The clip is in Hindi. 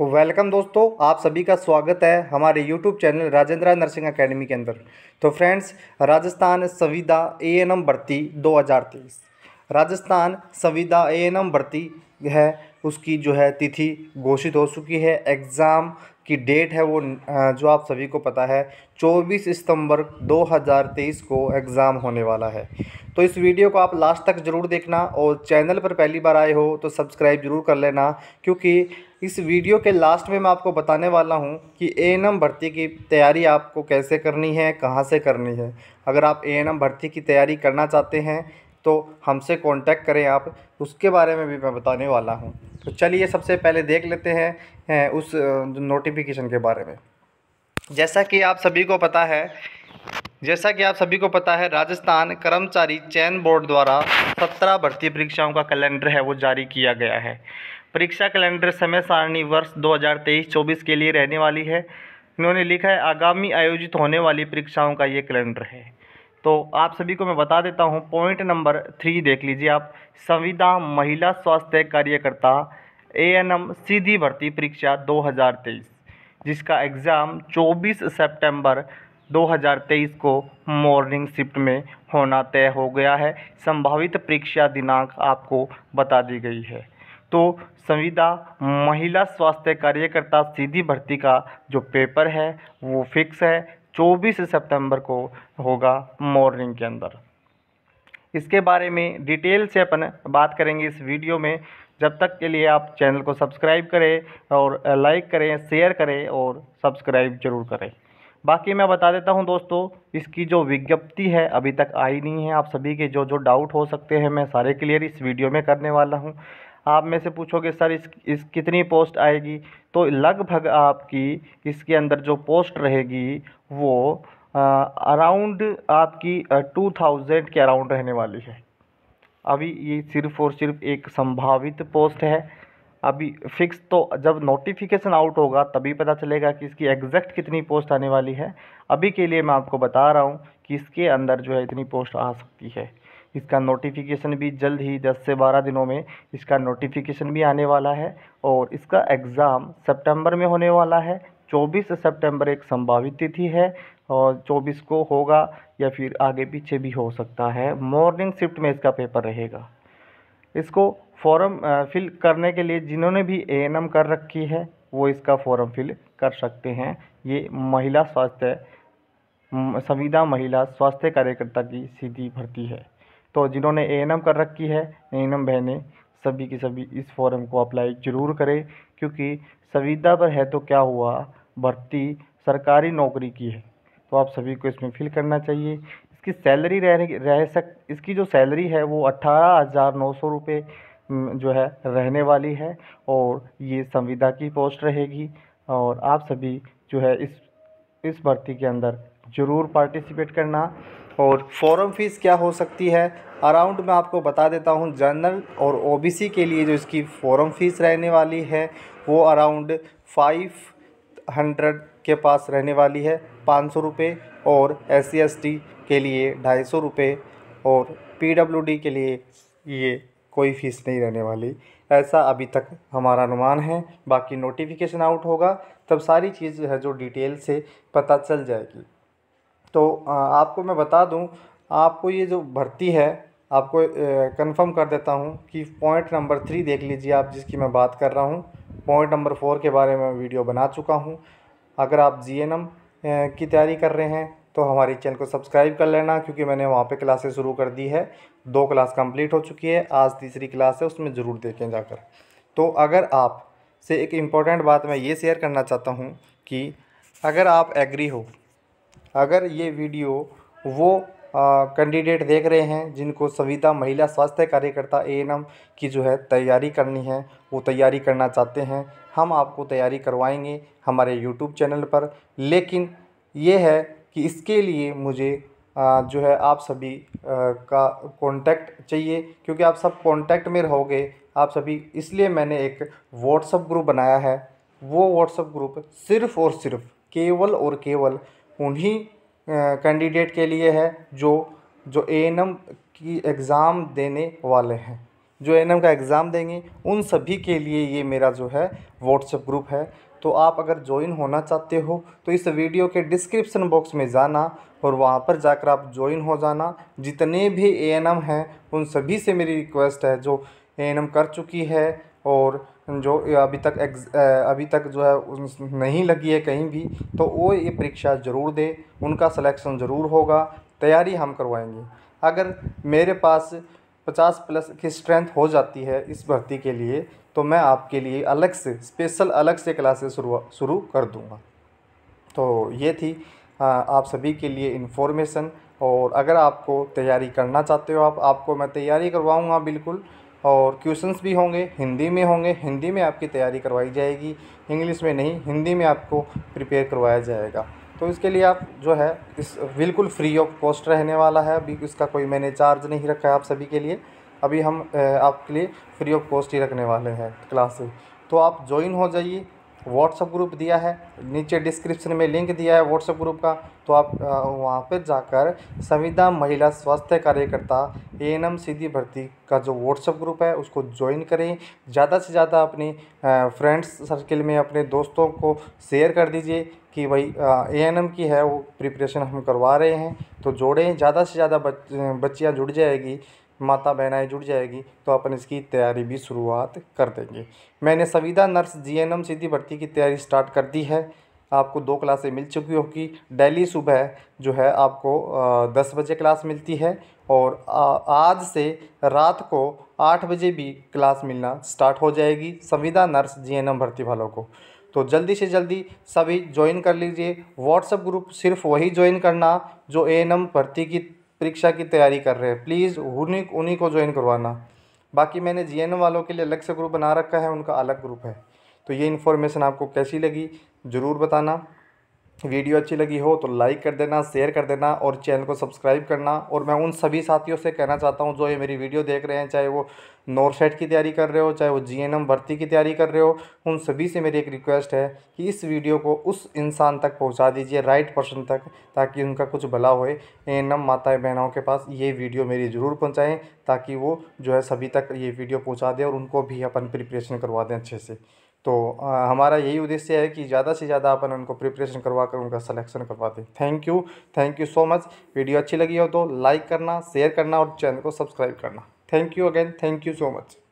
वेलकम तो दोस्तों आप सभी का स्वागत है हमारे YouTube channel Rajendra nursing academy के अंदर तो फ्रेंड्स राजस्थान संविदा ए एन एम भर्ती 2023 राजस्थान संविदा ए एन एम भर्ती है उसकी जो है तिथि घोषित हो चुकी है एग्ज़ाम की डेट है वो जो आप सभी को पता है 24 सितंबर 2023 को एग्ज़ाम होने वाला है तो इस वीडियो को आप लास्ट तक ज़रूर देखना और चैनल पर पहली बार आए हो तो सब्सक्राइब ज़रूर कर लेना क्योंकि इस वीडियो के लास्ट में मैं आपको बताने वाला हूं कि ए एन भर्ती की तैयारी आपको कैसे करनी है कहां से करनी है अगर आप ए भर्ती की तैयारी करना चाहते हैं तो हमसे कांटेक्ट करें आप उसके बारे में भी मैं बताने वाला हूं तो चलिए सबसे पहले देख लेते हैं उस नोटिफिकेशन के बारे में जैसा कि आप सभी को पता है जैसा कि आप सभी को पता है राजस्थान कर्मचारी चयन बोर्ड द्वारा सत्रह भर्ती परीक्षाओं का कैलेंडर है वो जारी किया गया है परीक्षा कैलेंडर समय सारणी वर्ष 2023-24 के लिए रहने वाली है इन्होंने लिखा है आगामी आयोजित होने वाली परीक्षाओं का ये कैलेंडर है तो आप सभी को मैं बता देता हूँ पॉइंट नंबर थ्री देख लीजिए आप संविदा महिला स्वास्थ्य कार्यकर्ता ए एन एम सीधी भर्ती परीक्षा 2023 जिसका एग्ज़ाम 24 सितंबर 2023 को मॉर्निंग शिफ्ट में होना तय हो गया है संभावित परीक्षा दिनांक आपको बता दी गई है तो संविदा महिला स्वास्थ्य कार्यकर्ता सीधी भर्ती का जो पेपर है वो फिक्स है 24 सितंबर को होगा मॉर्निंग के अंदर इसके बारे में डिटेल से अपन बात करेंगे इस वीडियो में जब तक के लिए आप चैनल को सब्सक्राइब करें और लाइक करें शेयर करें और सब्सक्राइब जरूर करें बाकी मैं बता देता हूं दोस्तों इसकी जो विज्ञप्ति है अभी तक आई नहीं है आप सभी के जो जो डाउट हो सकते हैं मैं सारे क्लियर इस वीडियो में करने वाला हूं आप में से पूछोगे सर इस इस कितनी पोस्ट आएगी तो लगभग आपकी इसके अंदर जो पोस्ट रहेगी वो अराउंड आपकी टू थाउजेंड के अराउंड रहने वाली है अभी ये सिर्फ़ और सिर्फ एक संभावित पोस्ट है अभी फिक्स तो जब नोटिफिकेशन आउट होगा तभी पता चलेगा कि इसकी एग्जैक्ट कितनी पोस्ट आने वाली है अभी के लिए मैं आपको बता रहा हूँ कि इसके अंदर जो है इतनी पोस्ट आ सकती है इसका नोटिफिकेशन भी जल्द ही 10 से 12 दिनों में इसका नोटिफिकेशन भी आने वाला है और इसका एग्ज़ाम सितंबर में होने वाला है 24 सितंबर एक संभावित तिथि है और 24 को होगा या फिर आगे पीछे भी हो सकता है मॉर्निंग शिफ्ट में इसका पेपर रहेगा इसको फॉर्म फिल करने के लिए जिन्होंने भी ए कर रखी है वो इसका फॉर्म फिल कर सकते हैं ये महिला स्वास्थ्य संविदा महिला स्वास्थ्य कार्यकर्ता की सीधी भर्ती है तो जिन्होंने ए एन एम कर रखी है ए एन एम बहनें सभी की सभी इस फॉर्म को अप्लाई ज़रूर करें क्योंकि संविदा पर है तो क्या हुआ भर्ती सरकारी नौकरी की है तो आप सभी को इसमें फिल करना चाहिए इसकी सैलरी रह रह सक इसकी जो सैलरी है वो अट्ठारह हज़ार नौ सौ रुपये जो है रहने वाली है और ये संविदा की पोस्ट रहेगी और आप सभी जो है इस इस भर्ती के अंदर ज़रूर पार्टिसिपेट करना और फॉरम फ़ीस क्या हो सकती है अराउंड मैं आपको बता देता हूँ जनरल और ओबीसी के लिए जो इसकी फॉरम फ़ीस रहने वाली है वो अराउंड फाइव हंड्रेड के पास रहने वाली है पाँच सौ रुपये और एस सी के लिए ढाई सौ रुपये और पी के लिए ये कोई फ़ीस नहीं रहने वाली ऐसा अभी तक हमारा अनुमान है बाकी नोटिफिकेशन आउट होगा तब सारी चीज़ जो है जो डिटेल से पता चल जाएगी तो आपको मैं बता दूं आपको ये जो भर्ती है आपको कंफर्म कर देता हूँ कि पॉइंट नंबर थ्री देख लीजिए आप जिसकी मैं बात कर रहा हूँ पॉइंट नंबर फोर के बारे में वीडियो बना चुका हूँ अगर आप जी की तैयारी कर रहे हैं तो हमारे चैनल को सब्सक्राइब कर लेना क्योंकि मैंने वहाँ पर क्लासेस शुरू कर दी है दो क्लास कम्प्लीट हो चुकी है आज तीसरी क्लास है उसमें ज़रूर देखें जाकर तो अगर आप से एक इम्पॉर्टेंट बात मैं ये शेयर करना चाहता हूँ कि अगर आप एग्री हो अगर ये वीडियो वो कैंडिडेट देख रहे हैं जिनको संविदा महिला स्वास्थ्य कार्यकर्ता ए एन एम की जो है तैयारी करनी है वो तैयारी करना चाहते हैं हम आपको तैयारी करवाएंगे हमारे यूट्यूब चैनल पर लेकिन ये है कि इसके लिए मुझे जो है आप सभी का कांटेक्ट चाहिए क्योंकि आप सब कांटेक्ट में रहोगे आप सभी इसलिए मैंने एक व्हाट्सअप ग्रुप बनाया है वो व्हाट्सअप ग्रुप सिर्फ़ और सिर्फ केवल और केवल उन्हीं कैंडिडेट के लिए है जो जो ए एन एम की एग्ज़ाम देने वाले हैं जो ए एन एम का एग्ज़ाम देंगे उन सभी के लिए ये मेरा जो है व्हाट्सएप ग्रुप है तो आप अगर ज्वाइन होना चाहते हो तो इस वीडियो के डिस्क्रिप्शन बॉक्स में जाना और वहाँ पर जाकर आप ज्वाइन हो जाना जितने भी ए एन एम हैं उन सभी से मेरी रिक्वेस्ट है जो ए एन एम कर चुकी है और जो अभी तक एग्ज़ अभी तक जो है नहीं लगी है कहीं भी तो वो ये परीक्षा ज़रूर दे उनका सिलेक्शन ज़रूर होगा तैयारी हम करवाएंगे अगर मेरे पास पचास प्लस की स्ट्रेंथ हो जाती है इस भर्ती के लिए तो मैं आपके लिए अलग से स्पेशल अलग से क्लासेस शुरू शुरू कर दूँगा तो ये थी आप सभी के लिए इन्फॉर्मेशन और अगर आपको तैयारी करना चाहते हो आप आपको मैं तैयारी करवाऊँगा बिल्कुल और क्वेश्चंस भी होंगे हिंदी में होंगे हिंदी में आपकी तैयारी करवाई जाएगी इंग्लिश में नहीं हिंदी में आपको प्रिपेयर करवाया जाएगा तो इसके लिए आप जो है इस बिल्कुल फ्री ऑफ कॉस्ट रहने वाला है अभी इसका कोई मैंने चार्ज नहीं रखा है आप सभी के लिए अभी हम आपके लिए फ्री ऑफ कॉस्ट ही रखने वाले हैं क्लासेज तो आप ज्वाइन हो जाइए व्हाट्सअप ग्रुप दिया है नीचे डिस्क्रिप्शन में लिंक दिया है व्हाट्सअप ग्रुप का तो आप वहाँ पर जाकर संविदा महिला स्वास्थ्य कार्यकर्ता ए एन एम सीधी भर्ती का जो व्हाट्सअप ग्रुप है उसको ज्वाइन करें ज़्यादा से ज़्यादा अपने फ्रेंड्स सर्किल में अपने दोस्तों को शेयर कर दीजिए कि भाई ए एन एम की है वो प्रिपरेशन हम करवा रहे हैं तो जोड़ें ज़्यादा से ज़्यादा बच, बच्चियाँ जुड़ जाएगी माता बहनाएँ जुड़ जाएगी तो अपन इसकी तैयारी भी शुरुआत कर देंगे मैंने संविदा नर्स जी एन एम सीधी भर्ती की तैयारी स्टार्ट कर दी है आपको दो क्लासें मिल चुकी होगी डेली सुबह जो है आपको दस बजे क्लास मिलती है और आज से रात को आठ बजे भी क्लास मिलना स्टार्ट हो जाएगी संविदा नर्स जी एन एम भर्ती वालों को तो जल्दी से जल्दी सभी ज्वाइन कर लीजिए व्हाट्सएप ग्रुप सिर्फ वही ज्वाइन करना जो ए एन एम भर्ती की परीक्षा की तैयारी कर रहे हैं प्लीज़ उन्हीं उन्हीं को ज्वाइन करवाना बाकी मैंने जी वालों के लिए अलग से ग्रुप बना रखा है उनका अलग ग्रुप है तो ये इन्फॉर्मेशन आपको कैसी लगी ज़रूर बताना वीडियो अच्छी लगी हो तो लाइक कर देना शेयर कर देना और चैनल को सब्सक्राइब करना और मैं उन सभी साथियों से कहना चाहता हूं जो ये मेरी वीडियो देख रहे हैं चाहे वो नॉर्थ सेट की तैयारी कर रहे हो चाहे वो जीएनएम भर्ती की तैयारी कर रहे हो उन सभी से मेरी एक रिक्वेस्ट है कि इस वीडियो को उस इंसान तक पहुँचा दीजिए राइट पर्सन तक ताकि उनका कुछ भला होए एम माताएं बहनों के पास ये वीडियो मेरी ज़रूर पहुँचाएँ ताकि वो जो है सभी तक ये वीडियो पहुँचा दें और उनको भी अपन प्रिपरेशन करवा दें अच्छे से तो आ, हमारा यही उद्देश्य है कि ज़्यादा से ज़्यादा अपन उनको प्रिपरेशन करवा कर उनका सिलेक्शन करवा दें thank you thank you so much video अच्छी लगी हो तो लाइक करना शेयर करना और चैनल को सब्सक्राइब करना thank you again thank you so much